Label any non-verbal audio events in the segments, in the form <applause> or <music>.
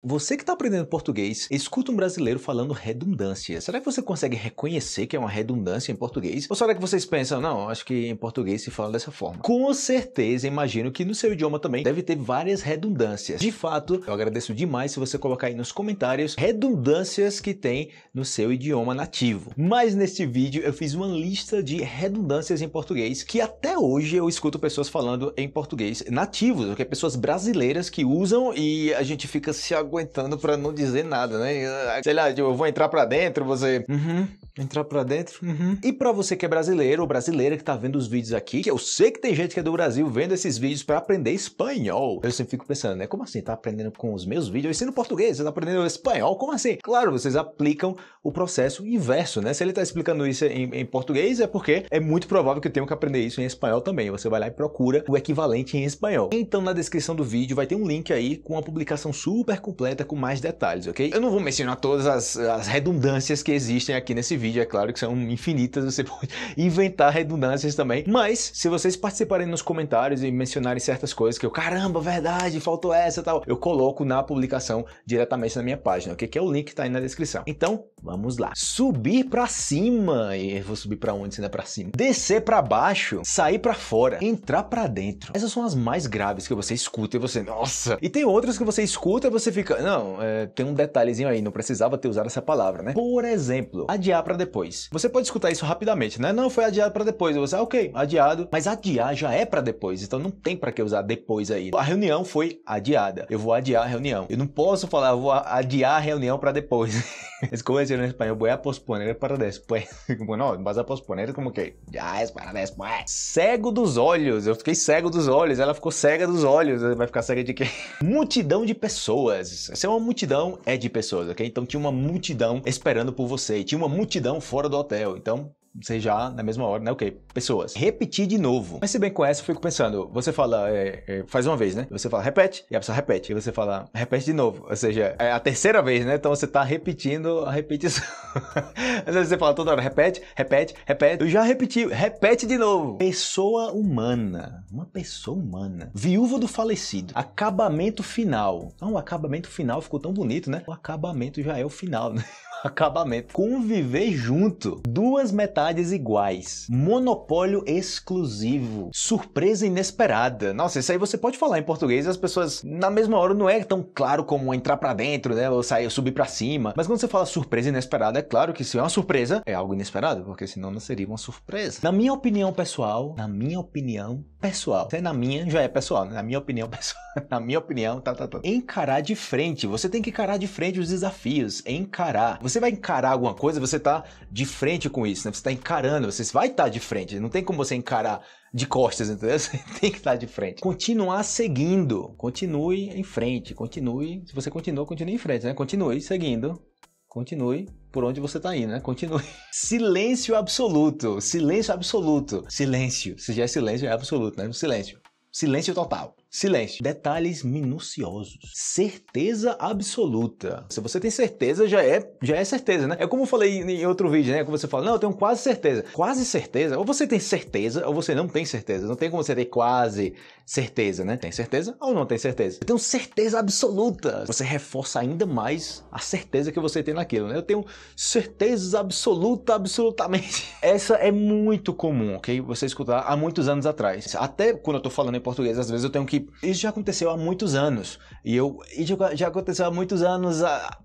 Você que está aprendendo português, escuta um brasileiro falando redundância. Será que você consegue reconhecer que é uma redundância em português? Ou será que vocês pensam, não, acho que em português se fala dessa forma? Com certeza, imagino que no seu idioma também deve ter várias redundâncias. De fato, eu agradeço demais se você colocar aí nos comentários redundâncias que tem no seu idioma nativo. Mas neste vídeo eu fiz uma lista de redundâncias em português que até hoje eu escuto pessoas falando em português nativos, que é pessoas brasileiras que usam e a gente fica se aguentando para não dizer nada, né? Ah, sei lá, tipo, eu vou entrar para dentro, você. Uhum. Entrar para dentro? Uhum. E para você que é brasileiro ou brasileira que tá vendo os vídeos aqui, que eu sei que tem gente que é do Brasil vendo esses vídeos para aprender espanhol. Eu sempre fico pensando, né? Como assim? Tá aprendendo com os meus vídeos? Eu ensino português, você tá aprendendo espanhol? Como assim? Claro, vocês aplicam o processo inverso, né? Se ele tá explicando isso em, em português, é porque é muito provável que eu tenha que aprender isso em espanhol também. Você vai lá e procura o equivalente em espanhol. Então, na descrição do vídeo vai ter um link aí com uma publicação super completa com mais detalhes, ok? Eu não vou mencionar todas as, as redundâncias que existem aqui nesse vídeo, é claro que são infinitas, você <laughs> pode inventar redundâncias também, mas se vocês participarem nos comentários e mencionarem certas coisas que eu, caramba, verdade, faltou essa tal, eu coloco na publicação diretamente na minha página, ok? Que é o link que tá aí na descrição. Então, vamos lá. Subir para cima, e vou subir para onde se não é pra cima? Descer para baixo, sair para fora, entrar para dentro. Essas são as mais graves que você escuta e você, nossa! E tem outras que você escuta e você fica não, é, tem um detalhezinho aí, não precisava ter usado essa palavra, né? Por exemplo, adiar para depois. Você pode escutar isso rapidamente, né? Não, foi adiado para depois. Você, ah, ok, adiado. Mas adiar já é para depois, então não tem para que usar depois aí. A reunião foi adiada. Eu vou adiar a reunião. Eu não posso falar, eu vou adiar a reunião para depois. <laughs> Es como decir en español, voy a posponer para después. Como, <laughs> não, vas a posponer como que já é para después. Cego dos olhos. Eu fiquei cego dos olhos. Ela ficou cega dos olhos. Vai ficar cega de quê? <laughs> Multidão de pessoas. Se é uma multidão, é de pessoas, ok? Então tinha uma multidão esperando por você. E tinha uma multidão fora do hotel. Então, seja na mesma hora, né? Ok, pessoas. Repetir de novo. Mas se bem com essa, eu fico pensando, você fala, é, é, faz uma vez, né? Você fala, repete, e a pessoa repete. E você fala, repete de novo. Ou seja, é a terceira vez, né? Então você tá repetindo a repetição. <laughs> Às vezes você fala toda hora, repete, repete, repete. Eu já repeti, repete de novo. Pessoa humana. Uma pessoa humana. Viúva do falecido. Acabamento final. Ah, o acabamento final ficou tão bonito, né? O acabamento já é o final, né? <laughs> acabamento. Conviver junto. Duas metades iguais. Monopólio exclusivo. Surpresa inesperada. Nossa, isso aí você pode falar em português e as pessoas, na mesma hora, não é tão claro como entrar para dentro, né? Ou sair, ou subir para cima. Mas quando você fala surpresa inesperada, é claro que se é uma surpresa, é algo inesperado, porque senão não seria uma surpresa. Na minha opinião pessoal, na minha opinião pessoal. é na minha, já é pessoal. Né? Na minha opinião <laughs> pessoal. na minha opinião, tá, tá, tá. Encarar de frente. Você tem que encarar de frente os desafios. Encarar você vai encarar alguma coisa, você tá de frente com isso, né? Você tá encarando, você vai estar tá de frente. Não tem como você encarar de costas, entendeu? <laughs> Você tem que estar tá de frente. Continuar seguindo, continue em frente, continue. Se você continua, continue em frente, né? Continue seguindo, continue por onde você tá indo, né? Continue. <laughs> Silêncio absoluto, silêncio absoluto, silêncio. Se já é silêncio, é absoluto, né? Silêncio, silêncio total. Silêncio. Detalhes minuciosos. Certeza absoluta. Se você tem certeza, já é, já é certeza, né? É como eu falei em outro vídeo, né? Como você fala, não, eu tenho quase certeza. Quase certeza, ou você tem certeza, ou você não tem certeza. Não tem como você ter quase certeza, né? Tem certeza ou não tem certeza? Eu tenho certeza absoluta. Você reforça ainda mais a certeza que você tem naquilo, né? Eu tenho certeza absoluta, absolutamente. <laughs> Essa é muito comum, ok? Você escutar há muitos anos atrás. Até quando eu tô falando em português, às vezes eu tenho que Tipo, isso já aconteceu há muitos anos. E eu. isso já aconteceu há muitos anos. Há,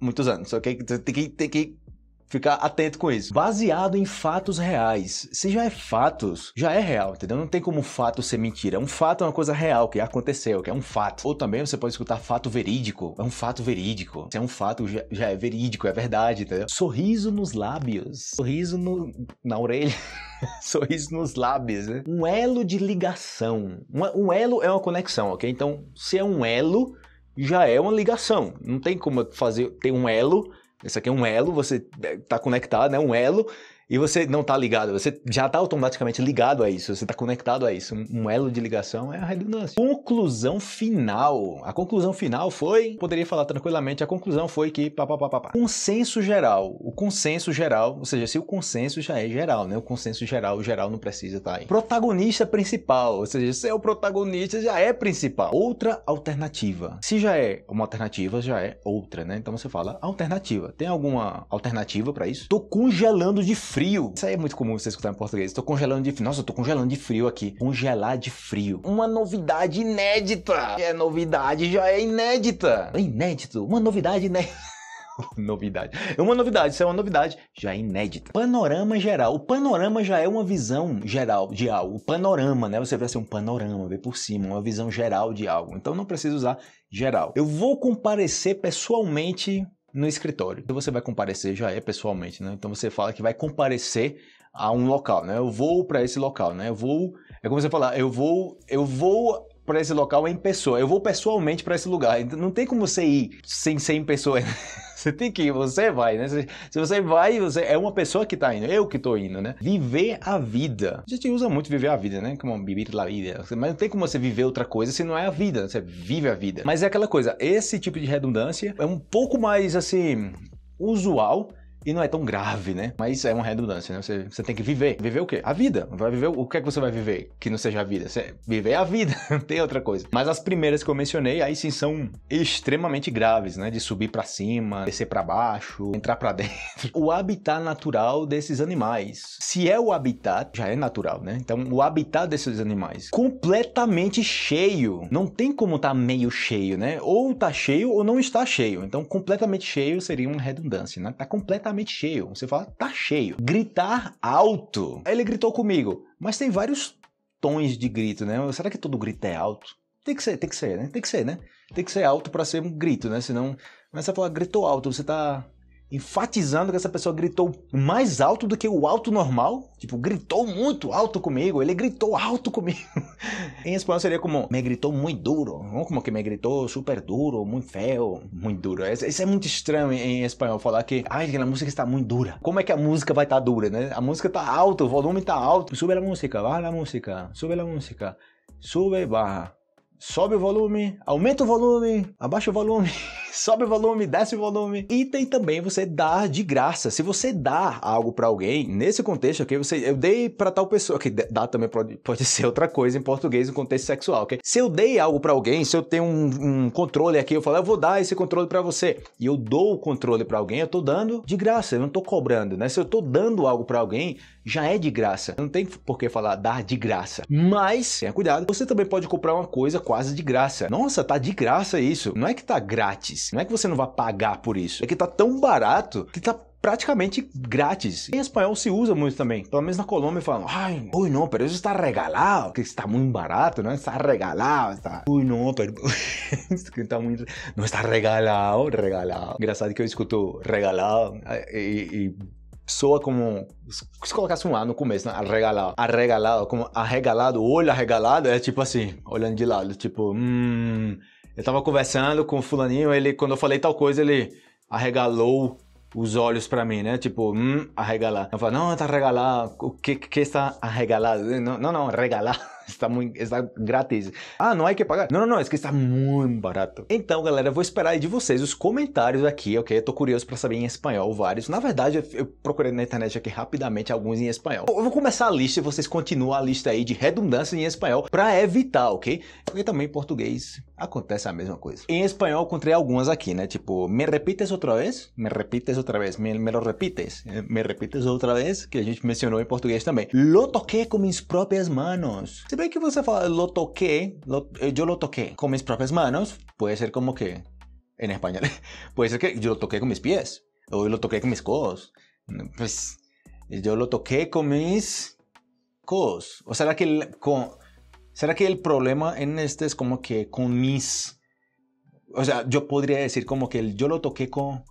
muitos anos, ok? Tem que, tem que ficar atento com isso. Baseado em fatos reais. Se já é fatos, já é real, entendeu? Não tem como fato ser mentira. Um fato é uma coisa real, que aconteceu, que é um fato. Ou também você pode escutar fato verídico. É um fato verídico. Se é um fato, já, já é verídico, é verdade, entendeu? Sorriso nos lábios. Sorriso no, na orelha. <laughs> Sorriso nos lábios, né? Um elo de ligação. Um, um elo é uma conexão, ok? Então, se é um elo, já é uma ligação. Não tem como fazer ter um elo isso aqui é um elo, você está é, conectado, é né? um elo e você não está ligado, você já está automaticamente ligado a isso, você está conectado a isso. Um elo de ligação é a redundância. Conclusão final. A conclusão final foi, poderia falar tranquilamente, a conclusão foi que papapá. Consenso geral. O consenso geral, ou seja, se o consenso já é geral, né? O consenso geral, o geral não precisa estar tá aí. Protagonista principal, ou seja, se é o protagonista, já é principal. Outra alternativa. Se já é uma alternativa, já é outra, né? Então você fala alternativa. Tem alguma alternativa para isso? Tô congelando de frio frio. Isso aí é muito comum você escutar em português. Estou congelando de frio. Nossa, eu tô congelando de frio aqui. Congelar de frio. Uma novidade inédita. É novidade, já é inédita. É inédito. Uma novidade inédita <laughs> novidade. É uma novidade, isso é uma novidade já é inédita. Panorama geral. O panorama já é uma visão geral de algo. O panorama, né? Você vai assim ser um panorama, ver por cima, uma visão geral de algo. Então não precisa usar geral. Eu vou comparecer pessoalmente no escritório. Então você vai comparecer, já é pessoalmente, né? Então você fala que vai comparecer a um local, né? Eu vou para esse local, né? Eu vou. É como você falar, eu vou, eu vou para esse local em pessoa. Eu vou pessoalmente para esse lugar. Então, não tem como você ir sem ser em pessoa. Né? <laughs> Você tem que ir, você vai, né? Se você vai, você é uma pessoa que tá indo, eu que tô indo, né? Viver a vida. A gente usa muito viver a vida, né? Como vivir a vida. Mas não tem como você viver outra coisa se não é a vida. Você vive a vida. Mas é aquela coisa, esse tipo de redundância é um pouco mais assim usual e não é tão grave, né? Mas é uma redundância, né? Você, você tem que viver. Viver o quê? A vida. Vai viver o que é que você vai viver que não seja a vida? Você, viver é a vida, <laughs> não tem outra coisa. Mas as primeiras que eu mencionei, aí sim são extremamente graves, né? De subir para cima, descer para baixo, entrar para <laughs> dentro. O habitat natural desses animais. Se é o habitat, já é natural, né? Então, o habitat desses animais completamente cheio. Não tem como estar tá meio cheio, né? Ou tá cheio ou não está cheio. Então, completamente cheio seria uma redundância, né? Tá completamente completamente cheio. Você fala, tá cheio. Gritar alto. Aí ele gritou comigo, mas tem vários tons de grito, né? Será que todo grito é alto? Tem que ser, tem que ser, né? Tem que ser, né? Tem que ser alto para ser um grito, né? Senão, mas né, você fala, gritou alto, você tá enfatizando que essa pessoa gritou mais alto do que o alto normal. Tipo, gritou muito alto comigo. Ele gritou alto comigo. <laughs> em espanhol seria como, me gritou muito duro. Não como que me gritou super duro, muito feio, muito duro. Isso é muito estranho em espanhol, falar que, ai, a música está muito dura. Como é que a música vai estar tá dura, né? A música está alta, o volume está alto. Sube a música, baixa a música, sube a música, sube, barra. Sobe o volume, aumenta o volume, abaixa o volume. <laughs> sobe o volume, desce o volume. E tem também você dar de graça. Se você dá algo para alguém, nesse contexto aqui, você, eu dei para tal pessoa, que dá também pode, <laughs> pode ser outra coisa em português, no contexto sexual, ok? Se eu dei algo para alguém, se eu tenho um, um, controle aqui, eu falo, eu vou dar esse controle para você, e eu dou o controle para alguém, eu tô dando de graça, eu não tô cobrando, né? Se eu tô dando algo para alguém, já é de graça. Não tem por que falar dar de graça. Mas, tenha cuidado, você também pode comprar uma coisa quase de graça. Nossa, tá de graça isso. Não é que tá grátis. Não é que você não vá pagar por isso, é que tá tão barato que tá praticamente grátis. Em espanhol se usa muito também. Pelo menos na Colômbia falam, ai, ui, não, pero isso está regalado, que está muito barato, não né? está regalado, está. Ui, não, pero <laughs> isso que está muito, não está regalado, regalado. Engraçado que eu escuto regalado eh, e, e soa como se colocasse um A no começo, né? Arregalado. Arregalado, como arregalado, olho arregalado, é tipo assim, olhando de lado, tipo, hum. Eu tava conversando com o fulaninho, ele, quando eu falei tal coisa, ele arregalou os olhos para mim, né? Tipo, hum, arregalar. Eu falo, não, tá regalar. O que que está arregalado? Não, não, não regalar. Está muito, está grátis. Ah, não é que pagar? Não, não, não, é que está muito barato. Então, galera, eu vou esperar aí de vocês os comentários aqui, ok? Eu tô curioso para saber em espanhol vários. Na verdade, eu procurei na internet aqui rapidamente alguns em espanhol. Eu vou começar a lista e vocês continuam a lista aí de redundância em espanhol para evitar, ok? Porque também em português acontece a mesma coisa. Em espanhol, encontrei algumas aqui, né? Tipo, me repites outra vez? Me repites outra vez? Me, me lo repites? Me repites outra vez? Que a gente mencionou em português também. Lo toqué com minhas próprias manos. Você que lo toqué, eh, yo lo toqué con mis propias manos, puede ser como que, en español, <laughs> puede ser que yo lo toqué con mis pies, o yo lo toqué con mis codos, mm, pues yo lo toqué con mis codos. O sea, que el, ¿Será que el problema en este es como que con mis... O sea, yo podría decir como que yo lo toqué con,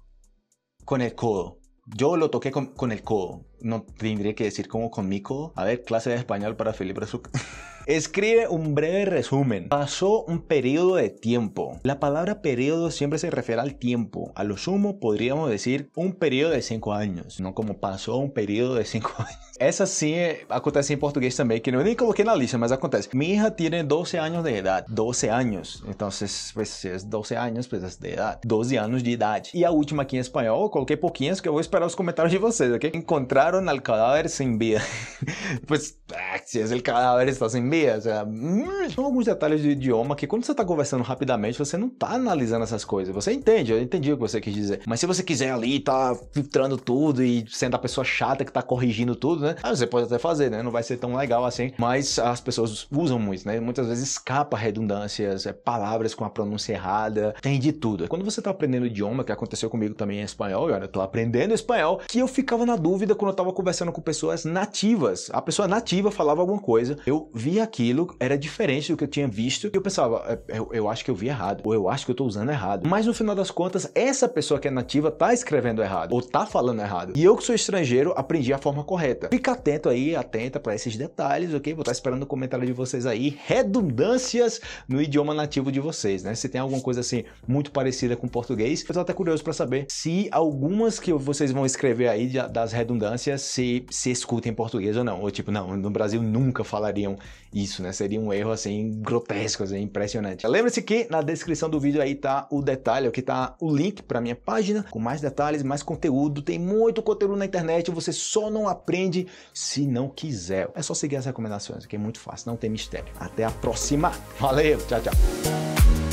con el codo. Yo lo toqué con el codo no tendría que decir como conmigo A ver, clase de español para Felipe Brazuca. <laughs> Escribe un breve resumen. Pasó un periodo de tiempo. La palabra periodo siempre se refiere al tiempo. A lo sumo podríamos decir un periodo de cinco años, no como pasó un periodo de cinco <laughs> años. esa sí eh, acontece en portugués también. que eu nem coloquei que lista, mas acontece. Mi hija tiene 12 años de edad. 12 años. Entonces, pues, si es 12 años, pues, de edad. 12 años de edad. Y a última aquí en español. coloqué poquitos que voy a esperar los comentarios de vocês, ok? Encontrar encontraron al cadáver sin vida. <laughs> pues, se é o cadáver, está sem vida. O sea, são alguns detalhes do idioma que quando você está conversando rapidamente, você não está analisando essas coisas. Você entende, eu entendi o que você quis dizer. Mas se você quiser ali, tá filtrando tudo e sendo a pessoa chata que está corrigindo tudo, né? Aí ah, você pode até fazer, né? Não vai ser tão legal assim. Mas as pessoas usam muito, né? Muitas vezes escapa redundâncias, é, palavras com a pronúncia errada, tem de tudo. Quando você está aprendendo idioma, que aconteceu comigo também em espanhol, cara, eu estou aprendendo espanhol, que eu ficava na dúvida quando eu estava conversando com pessoas nativas. A pessoa nativa falava alguma coisa, eu via aquilo, era diferente do que eu tinha visto, e eu pensava, é, eu, eu acho que eu vi errado, ou eu acho que eu estou usando errado. Mas no final das contas, essa pessoa que é nativa tá escrevendo errado, ou tá falando errado. E eu que sou estrangeiro, aprendi a forma correta. Fica atento aí, atenta para esses detalhes, ok? Vou estar tá esperando o comentário de vocês aí. Redundâncias no idioma nativo de vocês, né? Se tem alguma coisa assim muito parecida com português, eu tô até curioso para saber se algumas que vocês vão escrever aí das redundâncias importância é se se escuta em português ou não. Ou tipo, não, no Brasil nunca falariam isso, né? Seria um erro assim grotesco, assim, impressionante. Lembre-se que na descrição do vídeo aí tá o detalhe, aqui tá o link para minha página com mais detalhes, mais conteúdo. Tem muito conteúdo na internet, você só não aprende se não quiser. É só seguir as recomendações, que é muito fácil, não tem mistério. Até a próxima. Valeu, tchau, tchau.